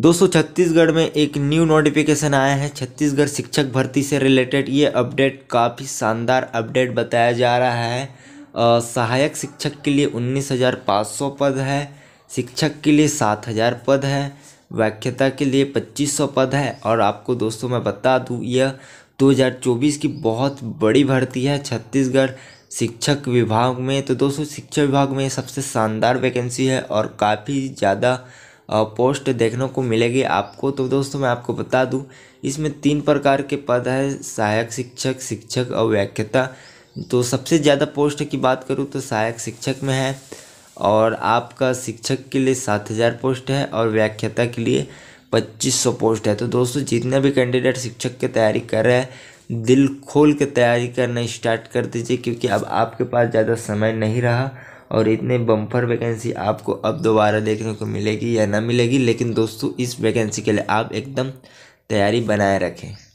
दोस्तों छत्तीसगढ़ में एक न्यू नोटिफिकेशन आया है छत्तीसगढ़ शिक्षक भर्ती से रिलेटेड ये अपडेट काफ़ी शानदार अपडेट बताया जा रहा है आ, सहायक शिक्षक के लिए उन्नीस हज़ार पाँच सौ पद है शिक्षक के लिए सात हज़ार पद है व्याख्यता के लिए पच्चीस सौ पद है और आपको दोस्तों मैं बता दूँ यह 2024 की बहुत बड़ी भर्ती है छत्तीसगढ़ शिक्षक विभाग में तो दोस्तों शिक्षा विभाग में सबसे शानदार वैकेंसी है और काफ़ी ज़्यादा पोस्ट देखने को मिलेगी आपको तो दोस्तों मैं आपको बता दूं इसमें तीन प्रकार के पद है सहायक शिक्षक शिक्षक और व्याख्याता तो सबसे ज़्यादा पोस्ट की बात करूँ तो सहायक शिक्षक में है और आपका शिक्षक के लिए सात हज़ार पोस्ट है और व्याख्याता के लिए पच्चीस सौ पोस्ट है तो दोस्तों जितने भी कैंडिडेट शिक्षक की तैयारी कर रहे हैं दिल खोल के तैयारी करना स्टार्ट कर दीजिए क्योंकि अब आपके पास ज़्यादा समय नहीं रहा और इतने बम्पर वैकेंसी आपको अब दोबारा देखने को मिलेगी या ना मिलेगी लेकिन दोस्तों इस वैकेंसी के लिए आप एकदम तैयारी बनाए रखें